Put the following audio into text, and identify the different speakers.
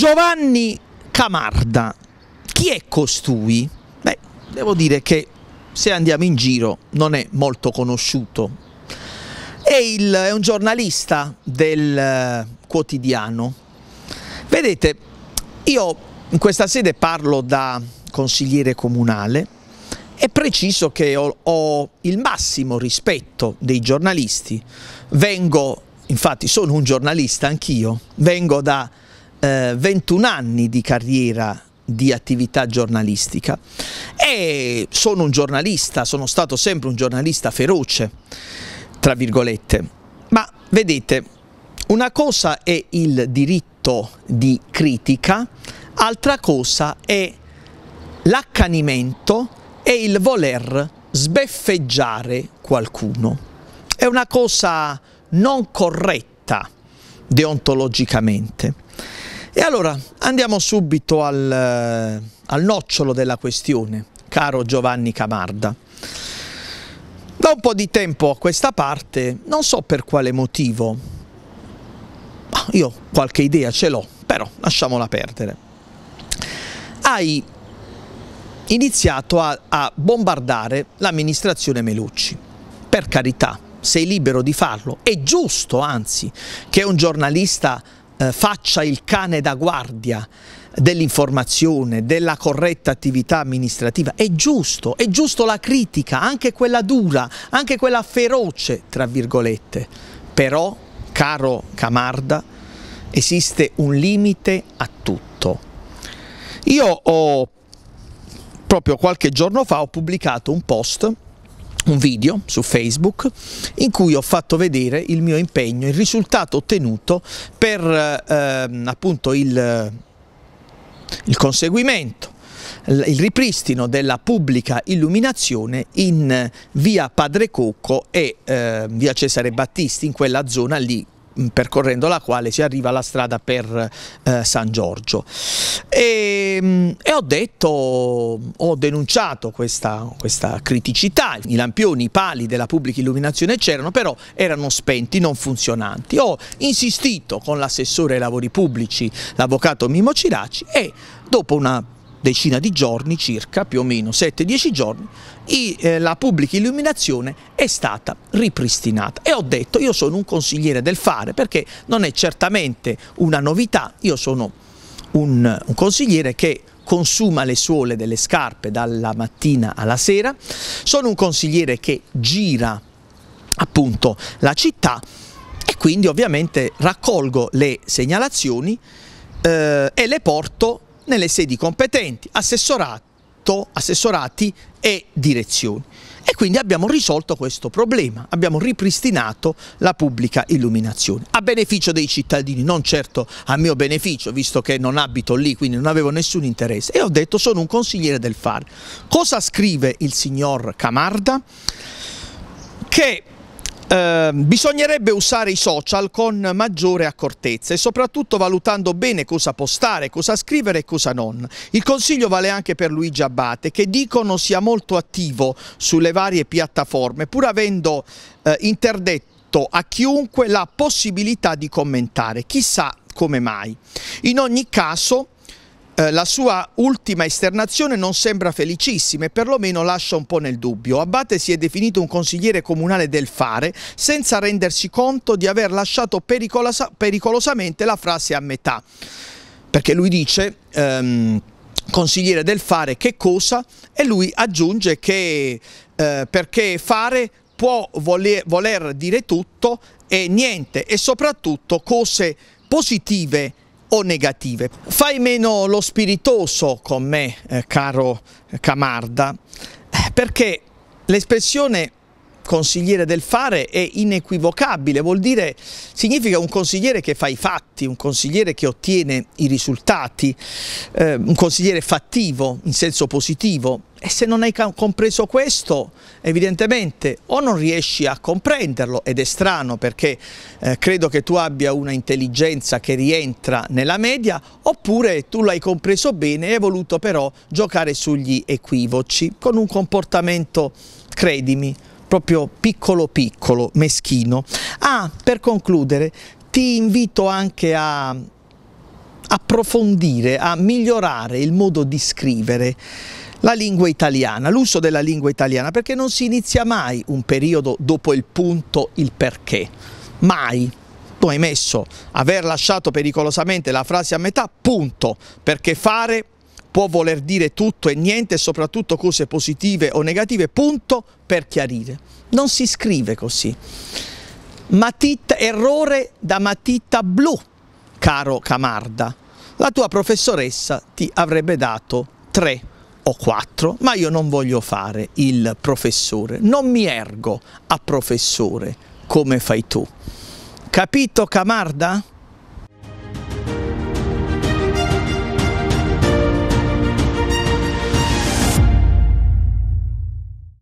Speaker 1: Giovanni Camarda, chi è costui? Beh, devo dire che se andiamo in giro non è molto conosciuto. È, il, è un giornalista del eh, quotidiano. Vedete, io in questa sede parlo da consigliere comunale, è preciso che ho, ho, il massimo rispetto dei giornalisti. Vengo, infatti sono un giornalista anch'io, vengo da eh, 21 anni di carriera di attività giornalistica e sono un giornalista, sono stato sempre un giornalista feroce, tra virgolette, ma vedete, una cosa è il diritto di critica, altra cosa è l'accanimento e il voler sbeffeggiare qualcuno. È una cosa non corretta deontologicamente. E allora andiamo subito al, eh, al nocciolo della questione, caro Giovanni Camarda. Da un po' di tempo a questa parte, non so per quale motivo, io qualche idea ce l'ho, però lasciamola perdere. Hai iniziato a, a bombardare l'amministrazione Melucci. Per carità, sei libero di farlo. È giusto, anzi, che un giornalista eh, faccia il cane da guardia dell'informazione, della corretta attività amministrativa. È giusto, è giusto la critica, anche quella dura, anche quella feroce, tra virgolette. Però, caro Camarda, esiste un limite a tutto. Io ho, proprio qualche giorno fa, ho pubblicato un post un video su Facebook in cui ho fatto vedere il mio impegno, il risultato ottenuto per ehm, appunto il, il conseguimento il ripristino della pubblica illuminazione in via Padre Cocco e eh, via Cesare Battisti, in quella zona lì percorrendo la quale si arriva alla strada per eh, San Giorgio. E, ehm, e, ho detto, ho denunciato questa, questa criticità, i lampioni, i pali della pubblica illuminazione c'erano, però erano spenti, non funzionanti. Ho insistito con l'assessore ai lavori pubblici, l'avvocato Mimo Ciraci e dopo una decina di giorni circa, più o meno 7-10 giorni, i, eh, la pubblica illuminazione è stata ripristinata. E ho detto, io sono un consigliere del fare perché non è certamente una novità, io sono un, un consigliere che consuma le suole delle scarpe dalla mattina alla sera, sono un consigliere che gira appunto la città e quindi ovviamente raccolgo le segnalazioni eh, e le porto nelle sedi competenti, assessorato, assessorati e direzioni. E quindi abbiamo risolto questo problema, abbiamo ripristinato la pubblica illuminazione, a beneficio dei cittadini, non certo a mio beneficio, visto che non abito lì, quindi non avevo nessun interesse. E ho detto sono un consigliere del fare. Cosa scrive il signor Camarda? Che Ehm, bisognerebbe usare i social con maggiore accortezza e soprattutto valutando bene cosa postare, cosa scrivere e cosa non. Il consiglio vale anche per Luigi Abbate che dicono sia molto attivo sulle varie piattaforme pur avendo eh, interdetto a chiunque la possibilità di commentare, chissà come mai. In ogni caso eh, la sua ultima esternazione non sembra felicissima e perlomeno lascia un po' nel dubbio. Abate si è definito un consigliere comunale del fare senza rendersi conto di aver lasciato pericolosa pericolosamente la frase a metà. Perché lui dice... Um, consigliere del fare che cosa e lui aggiunge che eh, perché fare può voler, voler dire tutto e niente e soprattutto cose positive o negative. Fai meno lo spiritoso con me, eh, caro Camarda, eh, perché l'espressione consigliere del fare è inequivocabile, vuol dire, significa un consigliere che fa i fatti, un consigliere che ottiene i risultati, eh, un consigliere fattivo in senso positivo, e se non hai compreso questo, evidentemente o non riesci a comprenderlo, ed è strano perché eh, credo che tu abbia una intelligenza che rientra nella media, oppure tu l'hai compreso bene e hai voluto però giocare sugli equivoci con un comportamento, credimi, proprio piccolo piccolo, meschino. Ah, per concludere, ti invito anche a approfondire, a migliorare il modo di scrivere la lingua italiana, l'uso della lingua italiana, perché non si inizia mai un periodo dopo il punto il perché, mai. Tu hai messo aver lasciato pericolosamente la frase a metà, punto, perché fare può voler dire tutto e niente, soprattutto cose positive o negative, punto per chiarire. Non si scrive così. Matita, errore da matita blu, caro Camarda. La tua professoressa ti avrebbe dato tre o quattro, ma io non voglio fare il professore, non mi ergo a professore come fai tu. Capito Camarda?